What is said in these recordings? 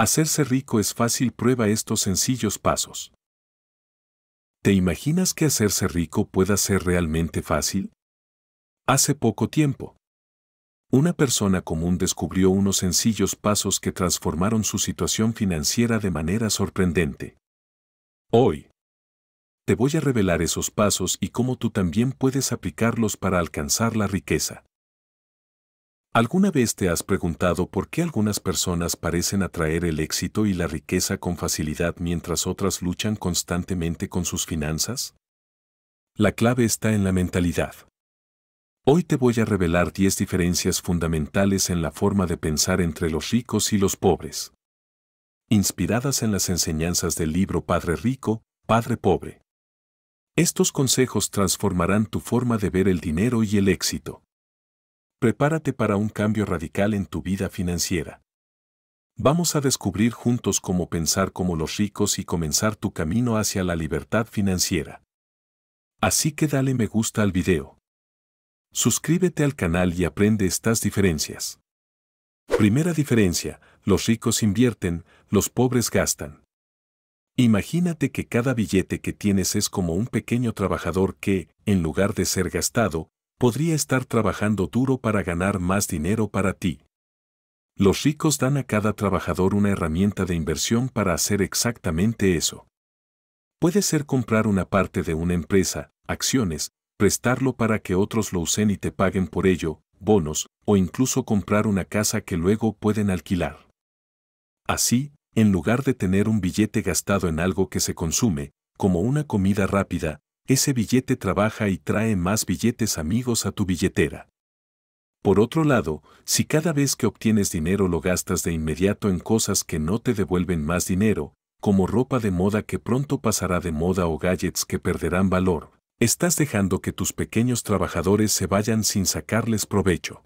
Hacerse rico es fácil, prueba estos sencillos pasos. ¿Te imaginas que hacerse rico pueda ser realmente fácil? Hace poco tiempo, una persona común descubrió unos sencillos pasos que transformaron su situación financiera de manera sorprendente. Hoy, te voy a revelar esos pasos y cómo tú también puedes aplicarlos para alcanzar la riqueza. ¿Alguna vez te has preguntado por qué algunas personas parecen atraer el éxito y la riqueza con facilidad mientras otras luchan constantemente con sus finanzas? La clave está en la mentalidad. Hoy te voy a revelar 10 diferencias fundamentales en la forma de pensar entre los ricos y los pobres. Inspiradas en las enseñanzas del libro Padre Rico, Padre Pobre. Estos consejos transformarán tu forma de ver el dinero y el éxito. Prepárate para un cambio radical en tu vida financiera. Vamos a descubrir juntos cómo pensar como los ricos y comenzar tu camino hacia la libertad financiera. Así que dale me gusta al video. Suscríbete al canal y aprende estas diferencias. Primera diferencia, los ricos invierten, los pobres gastan. Imagínate que cada billete que tienes es como un pequeño trabajador que, en lugar de ser gastado, podría estar trabajando duro para ganar más dinero para ti. Los ricos dan a cada trabajador una herramienta de inversión para hacer exactamente eso. Puede ser comprar una parte de una empresa, acciones, prestarlo para que otros lo usen y te paguen por ello, bonos, o incluso comprar una casa que luego pueden alquilar. Así, en lugar de tener un billete gastado en algo que se consume, como una comida rápida, ese billete trabaja y trae más billetes amigos a tu billetera. Por otro lado, si cada vez que obtienes dinero lo gastas de inmediato en cosas que no te devuelven más dinero, como ropa de moda que pronto pasará de moda o gadgets que perderán valor, estás dejando que tus pequeños trabajadores se vayan sin sacarles provecho.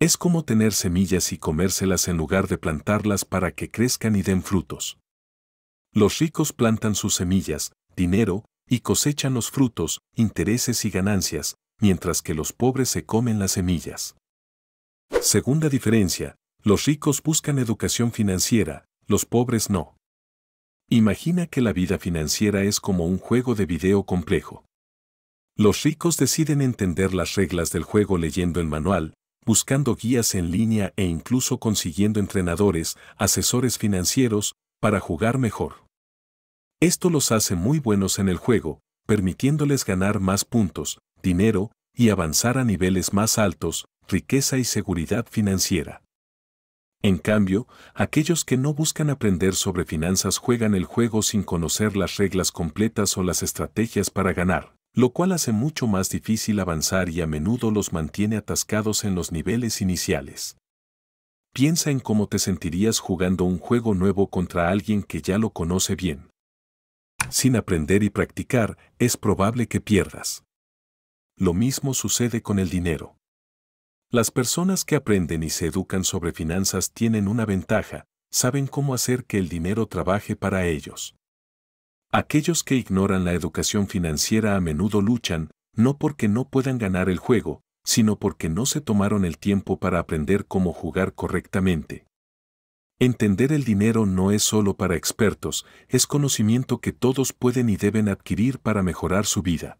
Es como tener semillas y comérselas en lugar de plantarlas para que crezcan y den frutos. Los ricos plantan sus semillas, dinero, y cosechan los frutos, intereses y ganancias, mientras que los pobres se comen las semillas. Segunda diferencia, los ricos buscan educación financiera, los pobres no. Imagina que la vida financiera es como un juego de video complejo. Los ricos deciden entender las reglas del juego leyendo el manual, buscando guías en línea e incluso consiguiendo entrenadores, asesores financieros, para jugar mejor. Esto los hace muy buenos en el juego, permitiéndoles ganar más puntos, dinero, y avanzar a niveles más altos, riqueza y seguridad financiera. En cambio, aquellos que no buscan aprender sobre finanzas juegan el juego sin conocer las reglas completas o las estrategias para ganar, lo cual hace mucho más difícil avanzar y a menudo los mantiene atascados en los niveles iniciales. Piensa en cómo te sentirías jugando un juego nuevo contra alguien que ya lo conoce bien sin aprender y practicar, es probable que pierdas. Lo mismo sucede con el dinero. Las personas que aprenden y se educan sobre finanzas tienen una ventaja, saben cómo hacer que el dinero trabaje para ellos. Aquellos que ignoran la educación financiera a menudo luchan, no porque no puedan ganar el juego, sino porque no se tomaron el tiempo para aprender cómo jugar correctamente. Entender el dinero no es solo para expertos, es conocimiento que todos pueden y deben adquirir para mejorar su vida.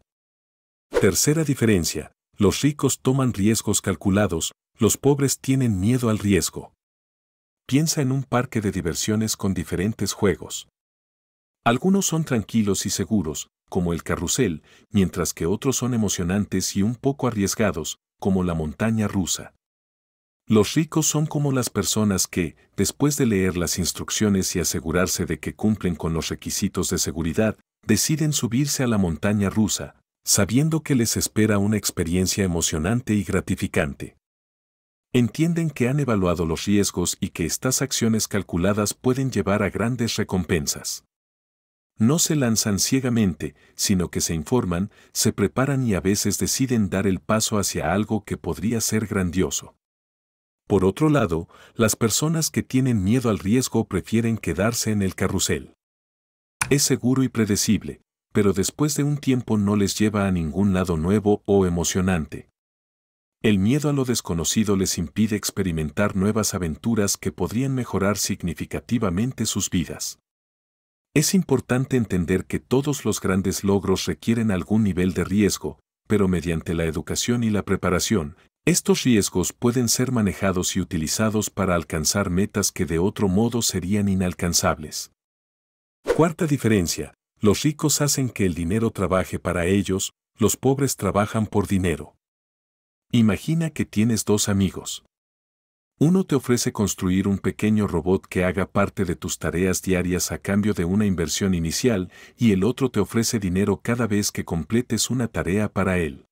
Tercera diferencia, los ricos toman riesgos calculados, los pobres tienen miedo al riesgo. Piensa en un parque de diversiones con diferentes juegos. Algunos son tranquilos y seguros, como el carrusel, mientras que otros son emocionantes y un poco arriesgados, como la montaña rusa. Los ricos son como las personas que, después de leer las instrucciones y asegurarse de que cumplen con los requisitos de seguridad, deciden subirse a la montaña rusa, sabiendo que les espera una experiencia emocionante y gratificante. Entienden que han evaluado los riesgos y que estas acciones calculadas pueden llevar a grandes recompensas. No se lanzan ciegamente, sino que se informan, se preparan y a veces deciden dar el paso hacia algo que podría ser grandioso. Por otro lado, las personas que tienen miedo al riesgo prefieren quedarse en el carrusel. Es seguro y predecible, pero después de un tiempo no les lleva a ningún lado nuevo o emocionante. El miedo a lo desconocido les impide experimentar nuevas aventuras que podrían mejorar significativamente sus vidas. Es importante entender que todos los grandes logros requieren algún nivel de riesgo, pero mediante la educación y la preparación, estos riesgos pueden ser manejados y utilizados para alcanzar metas que de otro modo serían inalcanzables. Cuarta diferencia, los ricos hacen que el dinero trabaje para ellos, los pobres trabajan por dinero. Imagina que tienes dos amigos. Uno te ofrece construir un pequeño robot que haga parte de tus tareas diarias a cambio de una inversión inicial y el otro te ofrece dinero cada vez que completes una tarea para él.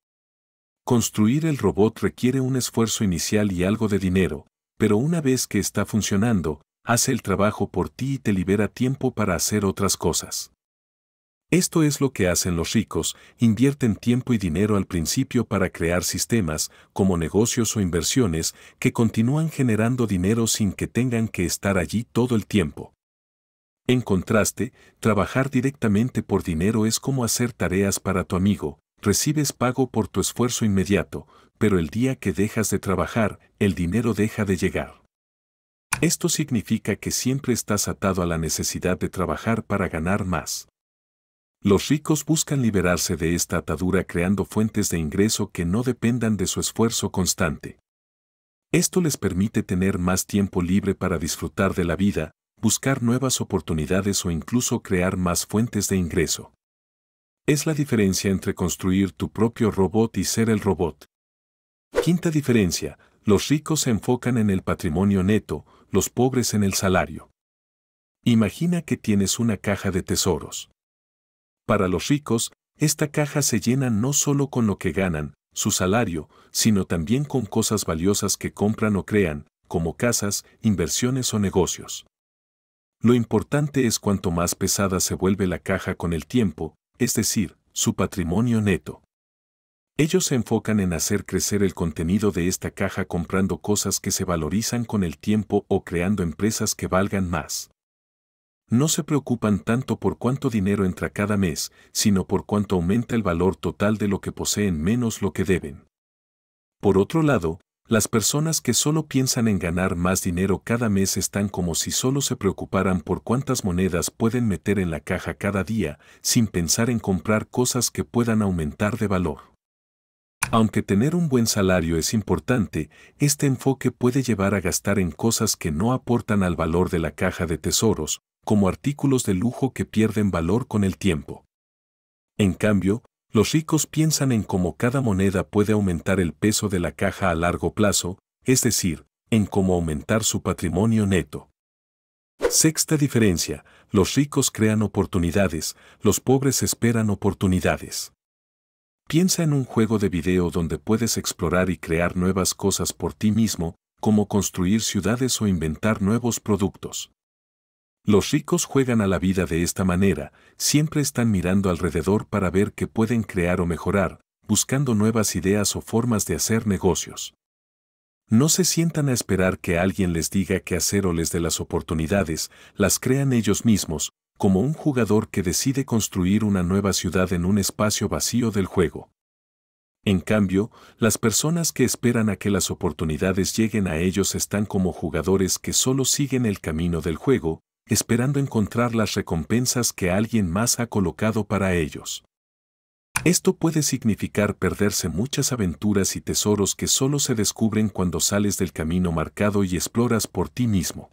Construir el robot requiere un esfuerzo inicial y algo de dinero, pero una vez que está funcionando, hace el trabajo por ti y te libera tiempo para hacer otras cosas. Esto es lo que hacen los ricos, invierten tiempo y dinero al principio para crear sistemas, como negocios o inversiones, que continúan generando dinero sin que tengan que estar allí todo el tiempo. En contraste, trabajar directamente por dinero es como hacer tareas para tu amigo, recibes pago por tu esfuerzo inmediato, pero el día que dejas de trabajar, el dinero deja de llegar. Esto significa que siempre estás atado a la necesidad de trabajar para ganar más. Los ricos buscan liberarse de esta atadura creando fuentes de ingreso que no dependan de su esfuerzo constante. Esto les permite tener más tiempo libre para disfrutar de la vida, buscar nuevas oportunidades o incluso crear más fuentes de ingreso. Es la diferencia entre construir tu propio robot y ser el robot. Quinta diferencia, los ricos se enfocan en el patrimonio neto, los pobres en el salario. Imagina que tienes una caja de tesoros. Para los ricos, esta caja se llena no solo con lo que ganan, su salario, sino también con cosas valiosas que compran o crean, como casas, inversiones o negocios. Lo importante es cuanto más pesada se vuelve la caja con el tiempo, es decir, su patrimonio neto. Ellos se enfocan en hacer crecer el contenido de esta caja comprando cosas que se valorizan con el tiempo o creando empresas que valgan más. No se preocupan tanto por cuánto dinero entra cada mes, sino por cuánto aumenta el valor total de lo que poseen menos lo que deben. Por otro lado, las personas que solo piensan en ganar más dinero cada mes están como si solo se preocuparan por cuántas monedas pueden meter en la caja cada día, sin pensar en comprar cosas que puedan aumentar de valor. Aunque tener un buen salario es importante, este enfoque puede llevar a gastar en cosas que no aportan al valor de la caja de tesoros, como artículos de lujo que pierden valor con el tiempo. En cambio, los ricos piensan en cómo cada moneda puede aumentar el peso de la caja a largo plazo, es decir, en cómo aumentar su patrimonio neto. Sexta diferencia, los ricos crean oportunidades, los pobres esperan oportunidades. Piensa en un juego de video donde puedes explorar y crear nuevas cosas por ti mismo, como construir ciudades o inventar nuevos productos. Los ricos juegan a la vida de esta manera, siempre están mirando alrededor para ver qué pueden crear o mejorar, buscando nuevas ideas o formas de hacer negocios. No se sientan a esperar que alguien les diga qué hacer o les dé las oportunidades, las crean ellos mismos, como un jugador que decide construir una nueva ciudad en un espacio vacío del juego. En cambio, las personas que esperan a que las oportunidades lleguen a ellos están como jugadores que solo siguen el camino del juego, esperando encontrar las recompensas que alguien más ha colocado para ellos. Esto puede significar perderse muchas aventuras y tesoros que solo se descubren cuando sales del camino marcado y exploras por ti mismo.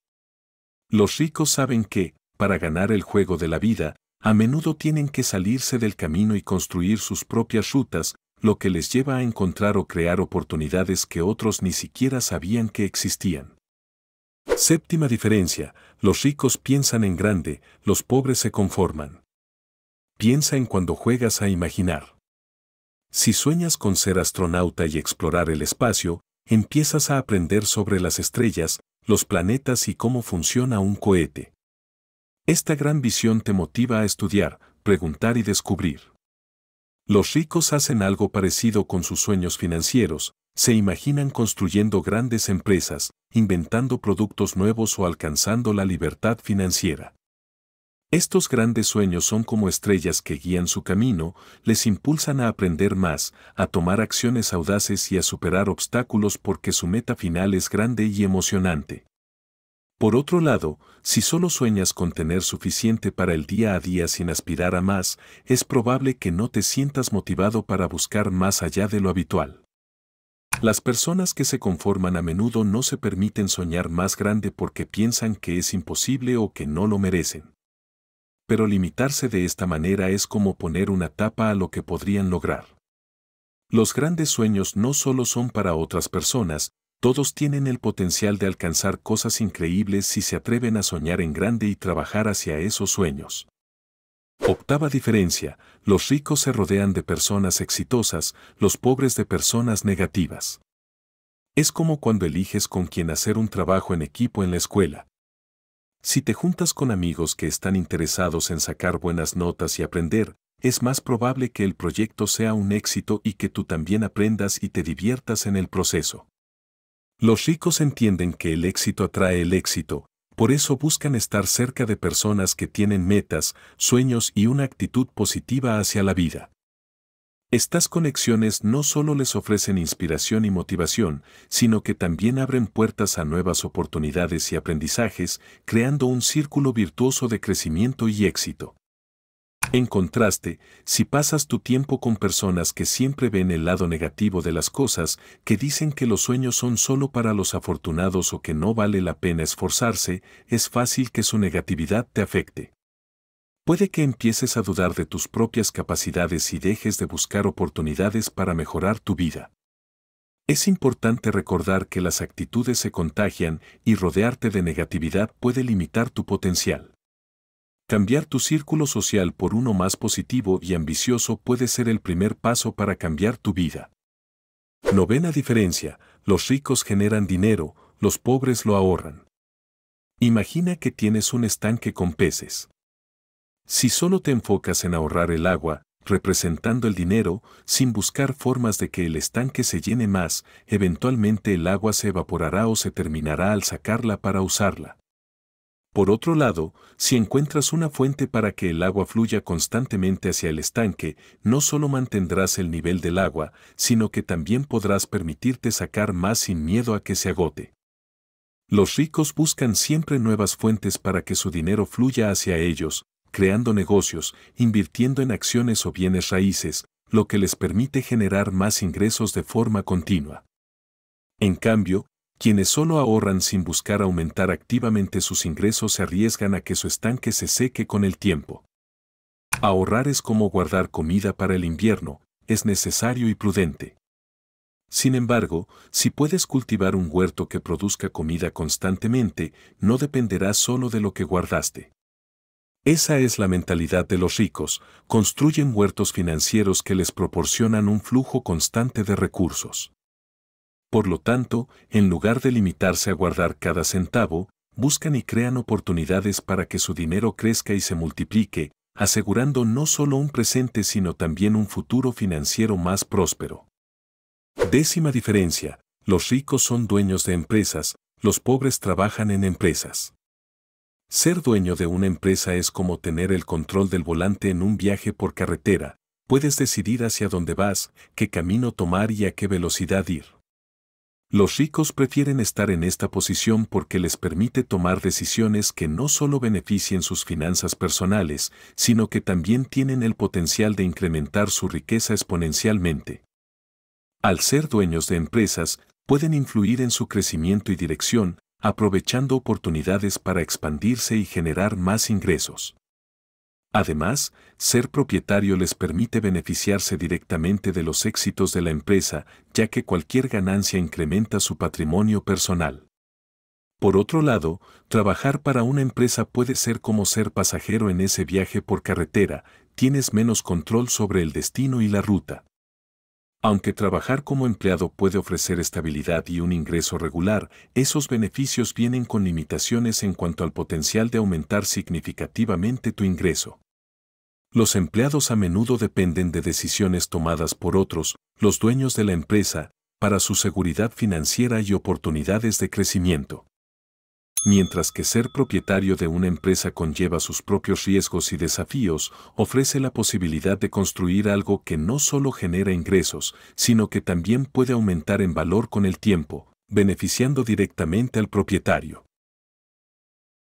Los ricos saben que, para ganar el juego de la vida, a menudo tienen que salirse del camino y construir sus propias rutas, lo que les lleva a encontrar o crear oportunidades que otros ni siquiera sabían que existían. Séptima diferencia, los ricos piensan en grande, los pobres se conforman. Piensa en cuando juegas a imaginar. Si sueñas con ser astronauta y explorar el espacio, empiezas a aprender sobre las estrellas, los planetas y cómo funciona un cohete. Esta gran visión te motiva a estudiar, preguntar y descubrir. Los ricos hacen algo parecido con sus sueños financieros, se imaginan construyendo grandes empresas, inventando productos nuevos o alcanzando la libertad financiera. Estos grandes sueños son como estrellas que guían su camino, les impulsan a aprender más, a tomar acciones audaces y a superar obstáculos porque su meta final es grande y emocionante. Por otro lado, si solo sueñas con tener suficiente para el día a día sin aspirar a más, es probable que no te sientas motivado para buscar más allá de lo habitual. Las personas que se conforman a menudo no se permiten soñar más grande porque piensan que es imposible o que no lo merecen. Pero limitarse de esta manera es como poner una tapa a lo que podrían lograr. Los grandes sueños no solo son para otras personas, todos tienen el potencial de alcanzar cosas increíbles si se atreven a soñar en grande y trabajar hacia esos sueños. Octava diferencia, los ricos se rodean de personas exitosas, los pobres de personas negativas. Es como cuando eliges con quién hacer un trabajo en equipo en la escuela. Si te juntas con amigos que están interesados en sacar buenas notas y aprender, es más probable que el proyecto sea un éxito y que tú también aprendas y te diviertas en el proceso. Los ricos entienden que el éxito atrae el éxito, por eso buscan estar cerca de personas que tienen metas, sueños y una actitud positiva hacia la vida. Estas conexiones no solo les ofrecen inspiración y motivación, sino que también abren puertas a nuevas oportunidades y aprendizajes, creando un círculo virtuoso de crecimiento y éxito. En contraste, si pasas tu tiempo con personas que siempre ven el lado negativo de las cosas, que dicen que los sueños son solo para los afortunados o que no vale la pena esforzarse, es fácil que su negatividad te afecte. Puede que empieces a dudar de tus propias capacidades y dejes de buscar oportunidades para mejorar tu vida. Es importante recordar que las actitudes se contagian y rodearte de negatividad puede limitar tu potencial. Cambiar tu círculo social por uno más positivo y ambicioso puede ser el primer paso para cambiar tu vida. Novena diferencia, los ricos generan dinero, los pobres lo ahorran. Imagina que tienes un estanque con peces. Si solo te enfocas en ahorrar el agua, representando el dinero, sin buscar formas de que el estanque se llene más, eventualmente el agua se evaporará o se terminará al sacarla para usarla. Por otro lado, si encuentras una fuente para que el agua fluya constantemente hacia el estanque, no solo mantendrás el nivel del agua, sino que también podrás permitirte sacar más sin miedo a que se agote. Los ricos buscan siempre nuevas fuentes para que su dinero fluya hacia ellos, creando negocios, invirtiendo en acciones o bienes raíces, lo que les permite generar más ingresos de forma continua. En cambio, quienes solo ahorran sin buscar aumentar activamente sus ingresos se arriesgan a que su estanque se seque con el tiempo. Ahorrar es como guardar comida para el invierno, es necesario y prudente. Sin embargo, si puedes cultivar un huerto que produzca comida constantemente, no dependerá solo de lo que guardaste. Esa es la mentalidad de los ricos, construyen huertos financieros que les proporcionan un flujo constante de recursos. Por lo tanto, en lugar de limitarse a guardar cada centavo, buscan y crean oportunidades para que su dinero crezca y se multiplique, asegurando no solo un presente sino también un futuro financiero más próspero. Décima diferencia, los ricos son dueños de empresas, los pobres trabajan en empresas. Ser dueño de una empresa es como tener el control del volante en un viaje por carretera, puedes decidir hacia dónde vas, qué camino tomar y a qué velocidad ir. Los ricos prefieren estar en esta posición porque les permite tomar decisiones que no solo beneficien sus finanzas personales, sino que también tienen el potencial de incrementar su riqueza exponencialmente. Al ser dueños de empresas, pueden influir en su crecimiento y dirección, aprovechando oportunidades para expandirse y generar más ingresos. Además, ser propietario les permite beneficiarse directamente de los éxitos de la empresa, ya que cualquier ganancia incrementa su patrimonio personal. Por otro lado, trabajar para una empresa puede ser como ser pasajero en ese viaje por carretera, tienes menos control sobre el destino y la ruta. Aunque trabajar como empleado puede ofrecer estabilidad y un ingreso regular, esos beneficios vienen con limitaciones en cuanto al potencial de aumentar significativamente tu ingreso. Los empleados a menudo dependen de decisiones tomadas por otros, los dueños de la empresa, para su seguridad financiera y oportunidades de crecimiento. Mientras que ser propietario de una empresa conlleva sus propios riesgos y desafíos, ofrece la posibilidad de construir algo que no solo genera ingresos, sino que también puede aumentar en valor con el tiempo, beneficiando directamente al propietario.